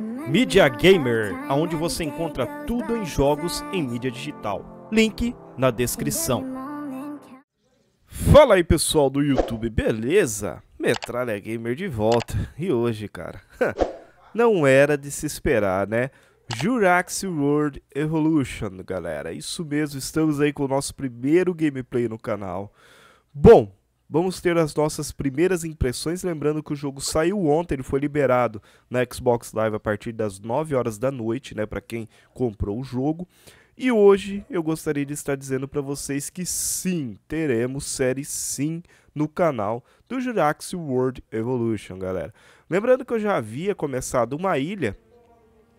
Media Gamer, aonde você encontra tudo em jogos em mídia digital. Link na descrição. Fala aí pessoal do YouTube, beleza? Metralha Gamer de volta. E hoje, cara, não era de se esperar, né? Jurax World Evolution, galera. Isso mesmo, estamos aí com o nosso primeiro gameplay no canal. Bom, Vamos ter as nossas primeiras impressões, lembrando que o jogo saiu ontem, ele foi liberado na Xbox Live a partir das 9 horas da noite, né, para quem comprou o jogo. E hoje eu gostaria de estar dizendo para vocês que sim, teremos série sim no canal do Jurassic World Evolution, galera. Lembrando que eu já havia começado uma ilha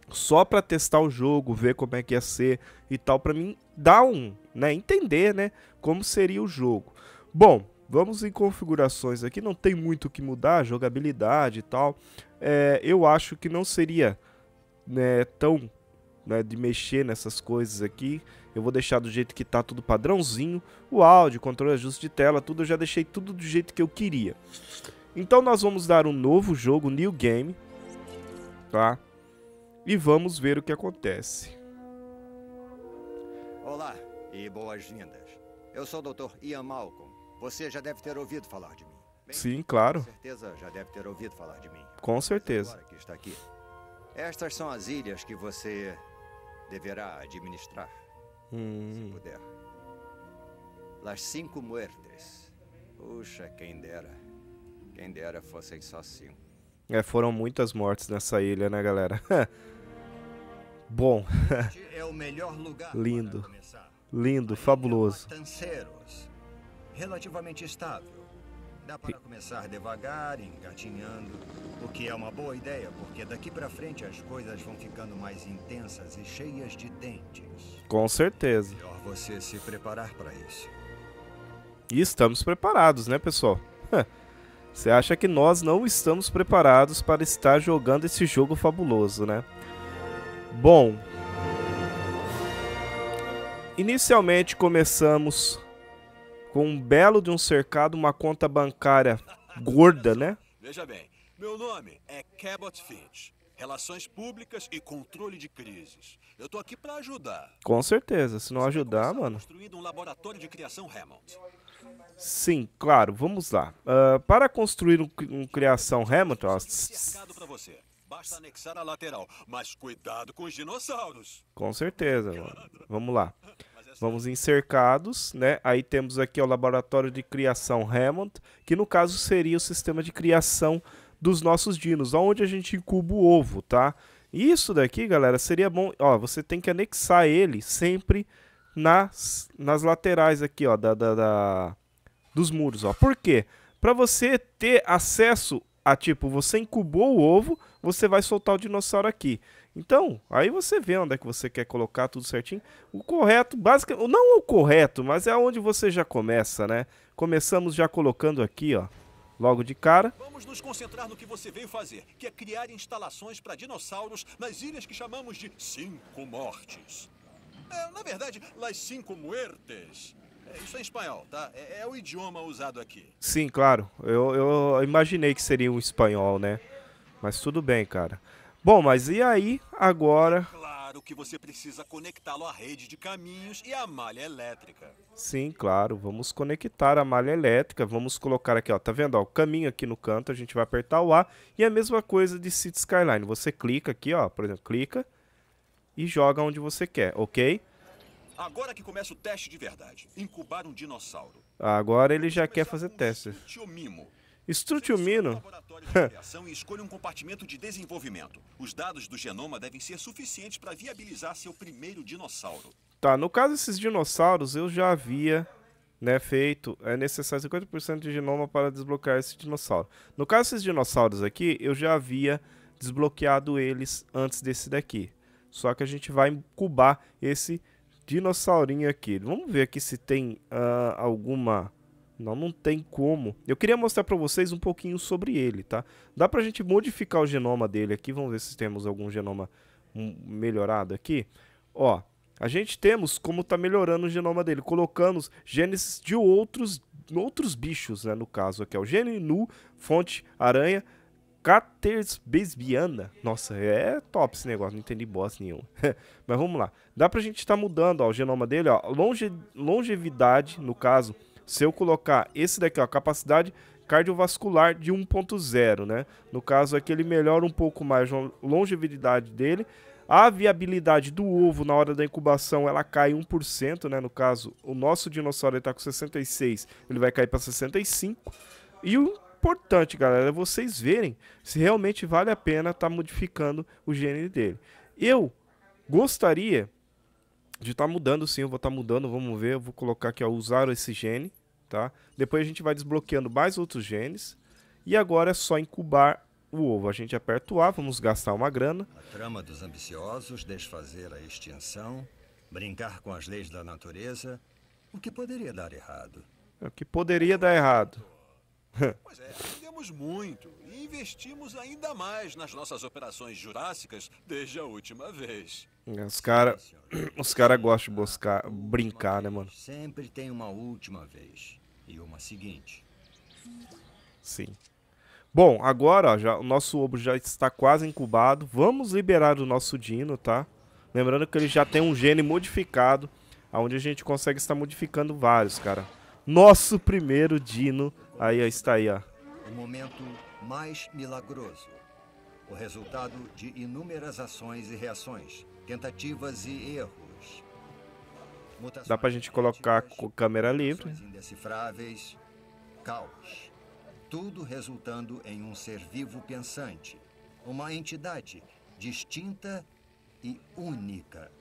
só para testar o jogo, ver como é que ia ser e tal, para mim dar um, né, entender, né, como seria o jogo. Bom, Vamos em configurações aqui, não tem muito o que mudar, jogabilidade e tal. É, eu acho que não seria né, tão né, de mexer nessas coisas aqui. Eu vou deixar do jeito que tá tudo padrãozinho. O áudio, controle ajuste de tela, tudo eu já deixei tudo do jeito que eu queria. Então nós vamos dar um novo jogo, New Game, tá? E vamos ver o que acontece. Olá e boas-vindas. Eu sou o Dr. Ian Malcolm você já deve ter ouvido falar de mim. Bem, Sim, claro. Com certeza já deve ter ouvido falar de mim. Com certeza. Agora que está aqui. Estas são as ilhas que você deverá administrar, hum. se puder. Las cinco muertes. Puxa, quem dera. Quem dera fossem só cinco. É, foram muitas mortes nessa ilha, né, galera? Bom. é o melhor lugar Lindo. Lindo, fabuloso. Matanceiros relativamente estável. Dá para começar devagar, engatinhando, o que é uma boa ideia, porque daqui para frente as coisas vão ficando mais intensas e cheias de dentes. Com certeza. Melhor você se preparar para isso. E estamos preparados, né, pessoal? Você acha que nós não estamos preparados para estar jogando esse jogo fabuloso, né? Bom, inicialmente começamos com um belo de um cercado, uma conta bancária gorda, né? Veja bem, meu nome é Cabot Finch. Relações públicas e controle de crises. Eu tô aqui para ajudar. Com certeza, se não Você ajudar, mano. Construindo um laboratório de criação Hammond. Sim, claro, vamos lá. Uh, para construir um, um criação Hamilton. Ó, é Basta anexar a lateral, mas cuidado com os dinossauros. Com certeza, mano. Vamos lá. Vamos em cercados, né? Aí temos aqui o laboratório de criação Hammond, que no caso seria o sistema de criação dos nossos dinos, onde a gente incuba o ovo, tá? Isso daqui, galera, seria bom... Ó, você tem que anexar ele sempre nas, nas laterais aqui, ó, da, da, da dos muros, ó. Por quê? Para você ter acesso a, tipo, você incubou o ovo, você vai soltar o dinossauro aqui. Então, aí você vê onde é que você quer colocar tudo certinho. O correto, basicamente, não o correto, mas é onde você já começa, né? Começamos já colocando aqui, ó, logo de cara. Vamos nos concentrar no que você veio fazer, que é criar instalações para dinossauros nas ilhas que chamamos de Cinco Mortes. É, na verdade, Las Cinco Muertes. É, isso é em espanhol, tá? É, é, o idioma usado aqui. Sim, claro. Eu, eu imaginei que seria um espanhol, né? Mas tudo bem, cara. Bom, mas e aí agora? Claro que você precisa conectá-lo à rede de caminhos e à malha elétrica. Sim, claro, vamos conectar a malha elétrica, vamos colocar aqui, ó, tá vendo, ó, o caminho aqui no canto, a gente vai apertar o A, e a mesma coisa de City Skyline, você clica aqui, ó, por exemplo, clica e joga onde você quer, ok? Agora que começa o teste de verdade, incubar um dinossauro. Agora ele já quer fazer teste. Mimo Estrutiumino. e escolha um compartimento de desenvolvimento. Os dados do genoma devem ser suficientes para viabilizar seu primeiro dinossauro. Tá, no caso desses dinossauros, eu já havia né, feito. É necessário 50% de genoma para desbloquear esse dinossauro. No caso desses dinossauros aqui, eu já havia desbloqueado eles antes desse daqui. Só que a gente vai incubar esse dinossaurinho aqui. Vamos ver aqui se tem uh, alguma não, não tem como. Eu queria mostrar para vocês um pouquinho sobre ele, tá? Dá pra gente modificar o genoma dele aqui. Vamos ver se temos algum genoma hum, melhorado aqui. Ó, a gente temos como tá melhorando o genoma dele. Colocamos genes de outros, outros bichos, né? No caso aqui, é o gene nu, fonte aranha, Caters Nossa, é top esse negócio, não entendi boss nenhum. Mas vamos lá. Dá pra gente estar tá mudando ó, o genoma dele, ó. Longe, longevidade, no caso, se eu colocar esse daqui, ó, capacidade cardiovascular de 1.0, né? No caso aqui ele melhora um pouco mais a longevidade dele. A viabilidade do ovo na hora da incubação, ela cai 1%, né? No caso, o nosso dinossauro está com 66, ele vai cair para 65. E o importante, galera, é vocês verem se realmente vale a pena estar tá modificando o gene dele. Eu gostaria de estar tá mudando, sim, eu vou estar tá mudando, vamos ver, eu vou colocar aqui, ó, usar esse gene tá? Depois a gente vai desbloqueando mais outros genes. E agora é só incubar o ovo. A gente aperta o A, vamos gastar uma grana. A trama dos ambiciosos, desfazer a extinção, brincar com as leis da natureza. O que poderia dar errado? É, o que poderia dar errado? Pois é, aprendemos muito e investimos ainda mais nas nossas operações jurássicas desde a última vez. É, os caras os cara gostam de buscar, brincar, né, mano? Sempre tem uma última vez e uma seguinte. Sim. Bom, agora ó, já, o nosso ovo já está quase incubado. Vamos liberar o nosso Dino, tá? Lembrando que ele já tem um gene modificado, onde a gente consegue estar modificando vários, cara. Nosso primeiro Dino, aí ó, está aí, ó. O momento mais milagroso. O resultado de inúmeras ações e reações, tentativas e erros Dá pra gente colocar câmera livre. Indecifráveis, caos. Tudo resultando em um ser vivo pensante. Uma entidade distinta e única.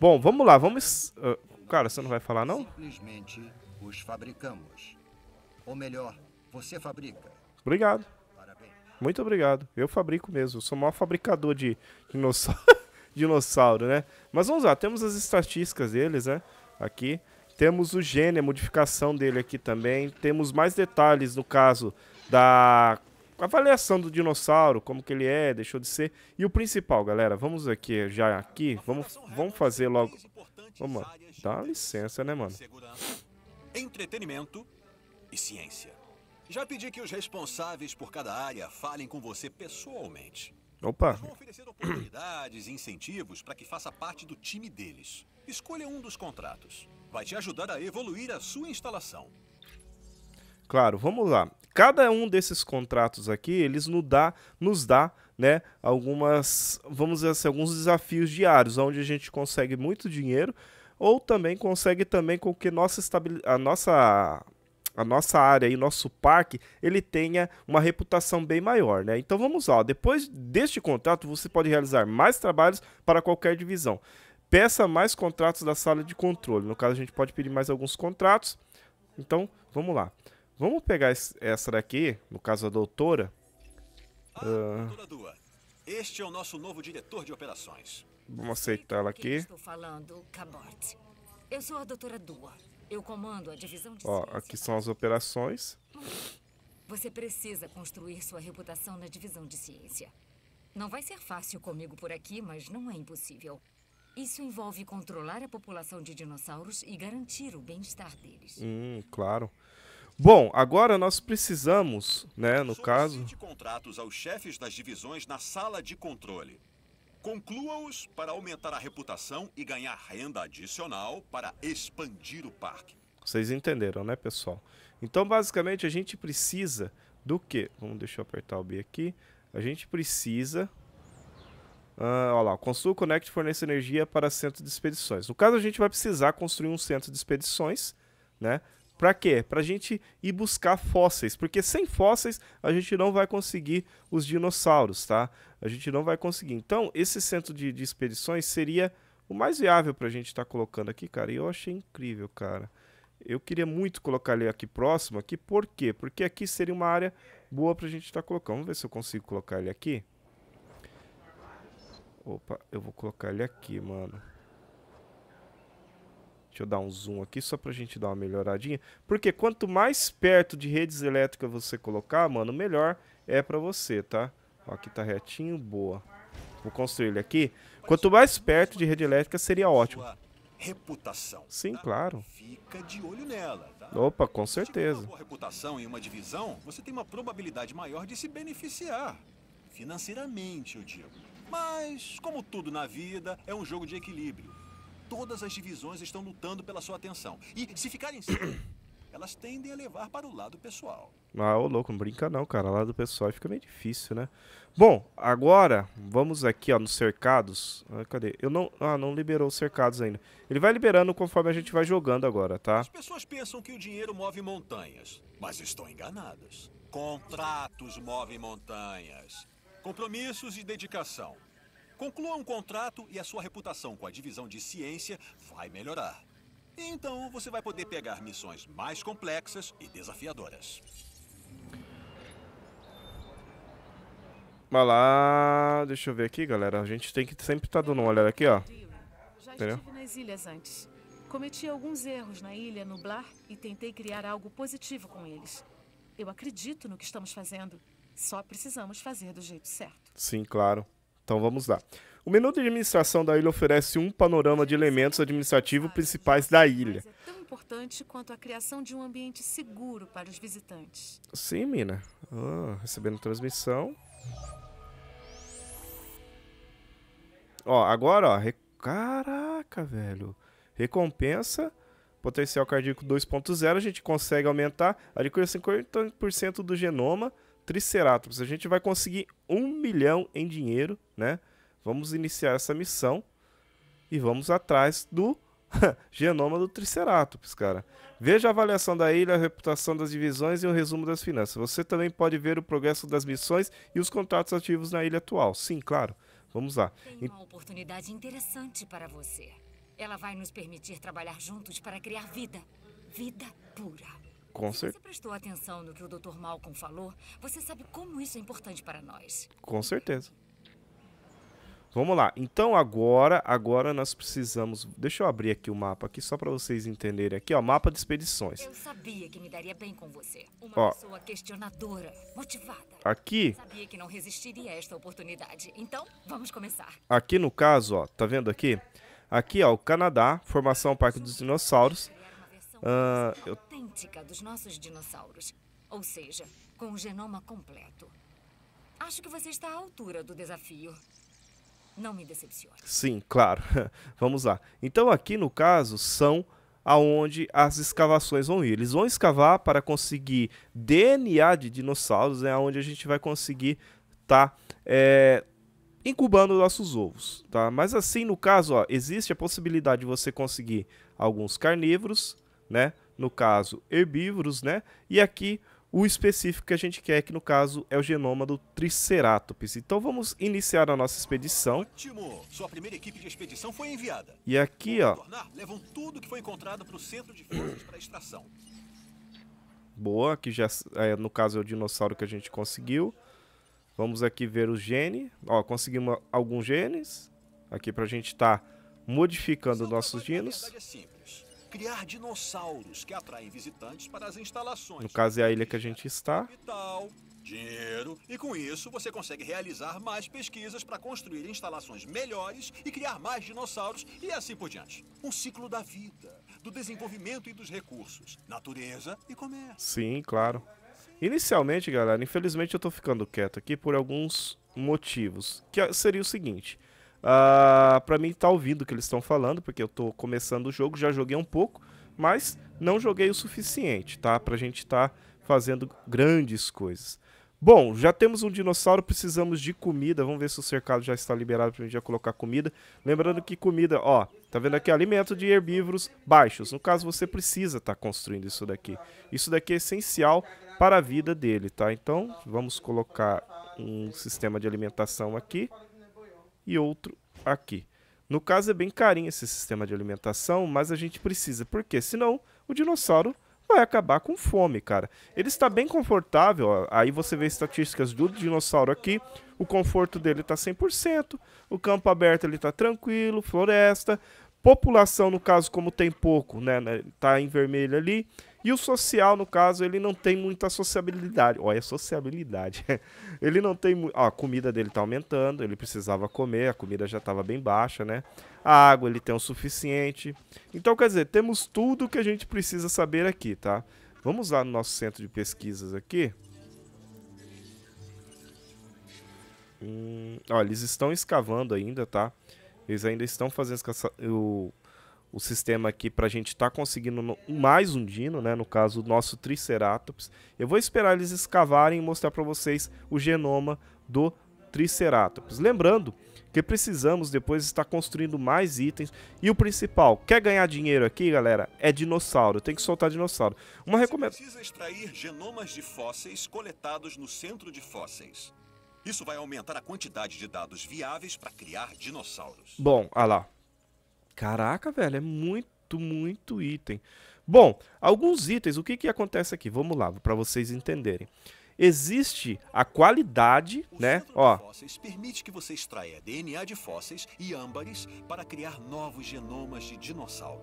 Bom, vamos lá, vamos. Uh, cara, você não vai falar não? Simplesmente os fabricamos. Ou melhor, você fabrica. Obrigado. Parabéns. Muito obrigado. Eu fabrico mesmo. Eu sou o maior fabricador de dinossauros dinossauro, né? Mas vamos lá, temos as estatísticas deles, né? Aqui. Temos o gene, a modificação dele aqui também. Temos mais detalhes no caso da avaliação do dinossauro, como que ele é, deixou de ser. E o principal, galera, vamos aqui, já aqui, vamos, vamos fazer logo... Vamos, dá licença, né, mano? entretenimento e ciência. Já pedi que os responsáveis por cada área falem com você pessoalmente. Opa. Eles vão oferecer oportunidades e incentivos para que faça parte do time deles. Escolha um dos contratos. Vai te ajudar a evoluir a sua instalação. Claro, vamos lá. Cada um desses contratos aqui, eles nos dá, nos dá né, algumas, vamos dizer assim, alguns desafios diários, onde a gente consegue muito dinheiro ou também consegue também com que nossa a nossa a nossa área e nosso parque ele tenha uma reputação bem maior, né? Então vamos lá. Depois deste contrato, você pode realizar mais trabalhos para qualquer divisão. Peça mais contratos da sala de controle. No caso, a gente pode pedir mais alguns contratos. Então, vamos lá. Vamos pegar essa daqui, no caso a doutora. Ah, ah. doutora Dua. Este é o nosso novo diretor de operações. Vamos aceitar ela aqui. Estou falando, Cabot. Eu sou a doutora Dua, eu comando a divisão de Ó, aqui são as operações. Você precisa construir sua reputação na divisão de ciência. Não vai ser fácil comigo por aqui, mas não é impossível. Isso envolve controlar a população de dinossauros e garantir o bem-estar deles. Hum, claro. Bom, agora nós precisamos, né, no Solicite caso... contratos aos chefes das divisões na sala de controle. Conclua-os para aumentar a reputação e ganhar renda adicional para expandir o parque. Vocês entenderam, né, pessoal? Então, basicamente, a gente precisa do quê? Vamos deixar eu apertar o B aqui. A gente precisa... Ah, olha lá, construa o Connect fornece energia para centro de expedições. No caso, a gente vai precisar construir um centro de expedições, né? Para quê? Para a gente ir buscar fósseis, porque sem fósseis a gente não vai conseguir os dinossauros, tá? A gente não vai conseguir. Então, esse centro de, de expedições seria o mais viável para a gente estar tá colocando aqui, cara. E eu achei incrível, cara. Eu queria muito colocar ele aqui próximo, aqui, por quê? Porque aqui seria uma área boa para a gente estar tá colocando. Vamos ver se eu consigo colocar ele aqui. Opa, eu vou colocar ele aqui, mano. Deixa eu dar um zoom aqui só pra gente dar uma melhoradinha. Porque quanto mais perto de redes elétricas você colocar, mano, melhor é pra você, tá? Ó, aqui tá retinho, boa. Vou construir ele aqui. Quanto mais perto de rede elétrica seria ótimo. Reputação. Tá? Sim, claro. Fica de olho nela, tá? Opa, com certeza. Se uma reputação em uma divisão, você tem uma probabilidade maior de se beneficiar. Financeiramente, eu digo. Mas, como tudo na vida, é um jogo de equilíbrio todas as divisões estão lutando pela sua atenção. E se ficarem cima, elas tendem a levar para o lado pessoal. Ah, ô louco, não brinca não, cara. Lado pessoal fica meio difícil, né? Bom, agora vamos aqui, ó, nos cercados. Ah, cadê? Eu não, ah, não liberou os cercados ainda. Ele vai liberando conforme a gente vai jogando agora, tá? As pessoas pensam que o dinheiro move montanhas, mas estão enganadas. Contratos movem montanhas. Compromissos e dedicação. Conclua um contrato e a sua reputação com a divisão de ciência vai melhorar. Então você vai poder pegar missões mais complexas e desafiadoras. Vai lá, deixa eu ver aqui, galera. A gente tem que sempre estar tá dando uma olhada aqui, ó. Já Entendeu? nas ilhas antes. Cometi alguns erros na ilha Nublar e tentei criar algo positivo com eles. Eu acredito no que estamos fazendo. Só precisamos fazer do jeito certo. Sim, claro. Então vamos lá. O menu de administração da ilha oferece um panorama de elementos administrativos principais da ilha. é tão importante quanto a criação de um ambiente seguro para os visitantes. Sim, Mina. Ah, recebendo transmissão. Ó, agora, ó. Re... Caraca, velho. Recompensa. Potencial cardíaco 2.0. A gente consegue aumentar. Adquire 50% do genoma. Triceratops. A gente vai conseguir um milhão em dinheiro, né? Vamos iniciar essa missão e vamos atrás do genoma do Triceratops, cara. Veja a avaliação da ilha, a reputação das divisões e um resumo das finanças. Você também pode ver o progresso das missões e os contratos ativos na ilha atual. Sim, claro. Vamos lá. Tem uma oportunidade interessante para você. Ela vai nos permitir trabalhar juntos para criar vida. Vida pura. Com Se você prestou atenção no que o Dr. Malcolm falou, você sabe como isso é importante para nós. Com certeza. Vamos lá. Então agora, agora nós precisamos. Deixa eu abrir aqui o mapa aqui só para vocês entenderem aqui, ó, mapa de expedições. Eu sabia que me daria bem com você. Uma ó. pessoa questionadora, motivada. Aqui. Sabia que não resistiria a esta oportunidade. Então, vamos começar. Aqui no caso, ó, tá vendo aqui? Aqui, ó, o Canadá, formação Parque dos Dinossauros uh, eu... autêntica dos nossos dinossauros, ou seja, com o genoma completo. Acho que você está à altura do desafio. Não me decepcione. Sim, claro. Vamos lá. Então aqui no caso são aonde as escavações vão ir. Eles vão escavar para conseguir DNA de dinossauros, é né, onde a gente vai conseguir tá é, incubando nossos ovos, tá? Mas assim, no caso, ó, existe a possibilidade de você conseguir alguns carnívoros, né? No caso, herbívoros, né? E aqui o específico que a gente quer, que no caso é o genoma do Triceratops. Então vamos iniciar a nossa expedição. Ótimo! Sua primeira equipe de expedição foi enviada. E aqui, ó. Tornar, levam tudo que foi encontrado para o centro de forças para extração. Boa, que já é, no caso é o dinossauro que a gente conseguiu. Vamos aqui ver o gene. Ó, conseguimos alguns genes aqui para a gente estar tá modificando Só nossos dinos. É criar dinossauros que atraem visitantes para as instalações. No caso, é a ilha que a gente está. Capital, dinheiro, e com isso você consegue realizar mais pesquisas para construir instalações melhores e criar mais dinossauros e assim por diante. Um ciclo da vida, do desenvolvimento e dos recursos, natureza e comércio. Sim, claro. Inicialmente, galera, infelizmente eu tô ficando quieto aqui por alguns motivos, que seria o seguinte uh, ah, para mim tá ouvindo o que eles estão falando, porque eu tô começando o jogo, já joguei um pouco, mas não joguei o suficiente, tá? Pra gente estar tá fazendo grandes coisas. Bom, já temos um dinossauro, precisamos de comida. Vamos ver se o cercado já está liberado para a gente já colocar comida. Lembrando que comida, ó, tá vendo aqui? Alimento de herbívoros baixos. No caso, você precisa estar tá construindo isso daqui. Isso daqui é essencial para a vida dele, tá? Então, vamos colocar um sistema de alimentação aqui e outro aqui. No caso, é bem carinho esse sistema de alimentação, mas a gente precisa, porque senão o dinossauro vai acabar com fome, cara. Ele está bem confortável, ó. aí você vê estatísticas do dinossauro aqui, o conforto dele está 100%, o campo aberto ele está tranquilo, floresta, população, no caso, como tem pouco, né, né, tá em vermelho ali, e o social, no caso, ele não tem muita sociabilidade. Olha, sociabilidade. ele não tem. Mu... a comida dele tá aumentando, ele precisava comer, a comida já estava bem baixa, né? A água ele tem o suficiente. Então, quer dizer, temos tudo que a gente precisa saber aqui, tá? Vamos lá no nosso centro de pesquisas aqui. Hum, ó, eles estão escavando ainda, tá? Eles ainda estão fazendo o o sistema aqui para a gente estar tá conseguindo no, mais um dino, né? No caso, o nosso Triceratops. Eu vou esperar eles escavarem e mostrar para vocês o genoma do Triceratops. Lembrando que precisamos depois estar construindo mais itens. E o principal, quer ganhar dinheiro aqui, galera? É dinossauro. Tem que soltar dinossauro. Uma recomendação. Precisa extrair genomas de fósseis coletados no centro de fósseis. Isso vai aumentar a quantidade de dados viáveis para criar dinossauros. Bom, olha ah lá. Caraca, velho, é muito, muito item. Bom, alguns itens, o que, que acontece aqui? Vamos lá, para vocês entenderem. Existe a qualidade, o né? Ó. Fósseis permite que você extraia DNA de fósseis e âmbares para criar novos genomas de dinossauro.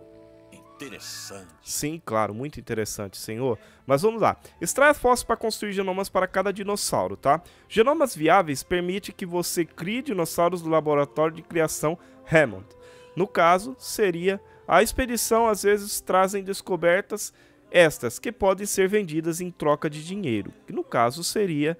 Interessante. Sim, claro, muito interessante, senhor. Mas vamos lá. Extraia fósseis para construir genomas para cada dinossauro, tá? Genomas viáveis permite que você crie dinossauros do laboratório de criação Hammond. No caso, seria a expedição às vezes trazem descobertas estas que podem ser vendidas em troca de dinheiro, que no caso seria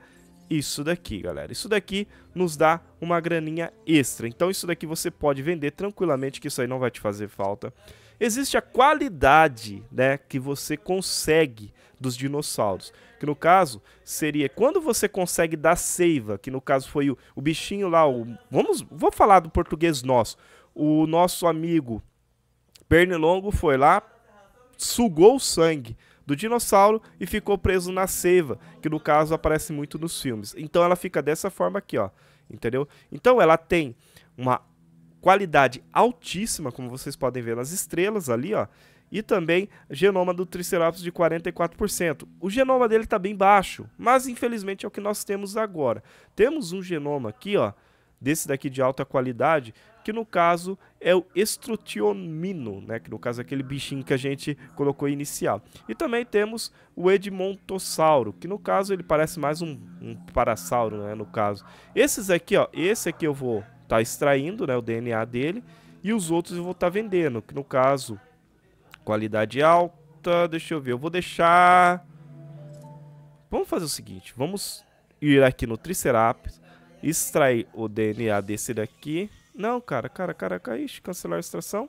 isso daqui, galera. Isso daqui nos dá uma graninha extra. Então isso daqui você pode vender tranquilamente, que isso aí não vai te fazer falta. Existe a qualidade, né, que você consegue dos dinossauros, que no caso seria quando você consegue dar seiva, que no caso foi o, o bichinho lá, o vamos, vou falar do português nosso, o nosso amigo Pernilongo foi lá, sugou o sangue do dinossauro e ficou preso na seiva, que no caso aparece muito nos filmes. Então ela fica dessa forma aqui, ó, entendeu? Então ela tem uma qualidade altíssima, como vocês podem ver nas estrelas ali, ó, e também genoma do Triceratops de 44%. O genoma dele está bem baixo, mas infelizmente é o que nós temos agora. Temos um genoma aqui, ó, desse daqui de alta qualidade, que no caso é o estrutionino, né? que no caso é aquele bichinho que a gente colocou inicial. E também temos o edmontossauro, que no caso ele parece mais um, um parasauro, né? no caso. Esses aqui, ó, esse aqui eu vou estar tá extraindo né? o DNA dele, e os outros eu vou estar tá vendendo, que no caso, qualidade alta, deixa eu ver, eu vou deixar... Vamos fazer o seguinte, vamos ir aqui no Triceratops, extrair o DNA desse daqui. Não, cara, cara, cara, cara. cancelar a extração.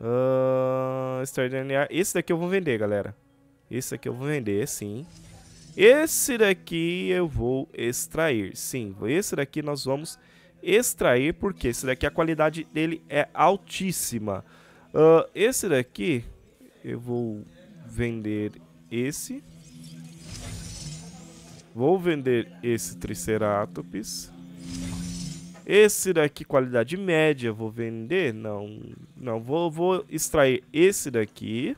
Uh, ah, extrair DNA. Esse daqui eu vou vender, galera. Esse daqui eu vou vender, sim. Esse daqui eu vou extrair, sim. Esse daqui nós vamos extrair, porque esse daqui a qualidade dele é altíssima. Uh, esse daqui eu vou vender esse. Vou vender esse Triceratops. Esse daqui, qualidade média, vou vender? Não, não vou, vou extrair esse daqui.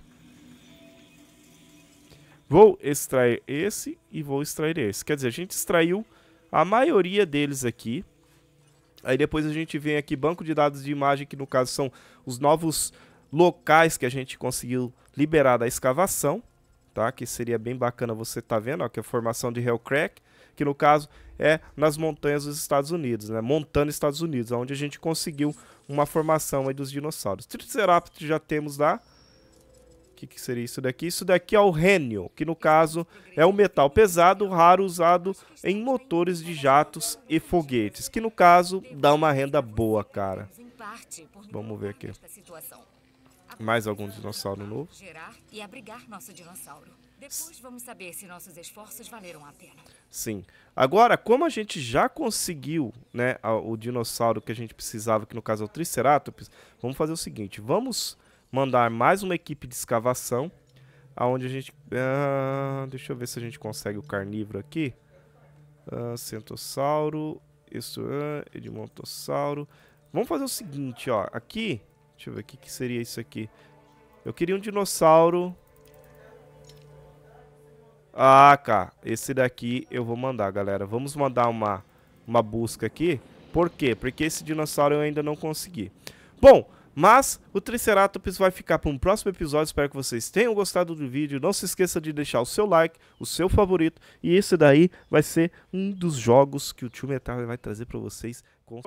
Vou extrair esse e vou extrair esse. Quer dizer, a gente extraiu a maioria deles aqui. Aí depois a gente vem aqui, banco de dados de imagem, que no caso são os novos locais que a gente conseguiu liberar da escavação tá? Que seria bem bacana você estar tá vendo, ó, que é a formação de Hellcrack, que no caso é nas montanhas dos Estados Unidos, né? Montana Estados Unidos, onde a gente conseguiu uma formação aí dos dinossauros. Triceratops já temos lá. O que, que, seria isso daqui? Isso daqui é o rênio, que no caso é um metal pesado, raro, usado em motores de jatos e foguetes, que no caso dá uma renda boa, cara. Vamos ver aqui. Mais algum dinossauro novo? Gerar e abrigar nosso dinossauro. Depois vamos saber se nossos esforços valeram a pena. Sim. Agora, como a gente já conseguiu né, o dinossauro que a gente precisava, que no caso é o Triceratops, vamos fazer o seguinte. Vamos mandar mais uma equipe de escavação, aonde a gente... Ah, deixa eu ver se a gente consegue o carnívoro aqui. Ah, centossauro, isso, ah, Edmontossauro. Vamos fazer o seguinte, ó. Aqui Deixa eu ver, o que, que seria isso aqui? Eu queria um dinossauro. Ah, cara Esse daqui eu vou mandar, galera. Vamos mandar uma, uma busca aqui. Por quê? Porque esse dinossauro eu ainda não consegui. Bom, mas o Triceratops vai ficar para um próximo episódio. Espero que vocês tenham gostado do vídeo. Não se esqueça de deixar o seu like, o seu favorito. E esse daí vai ser um dos jogos que o Tio Metal vai trazer para vocês. Com...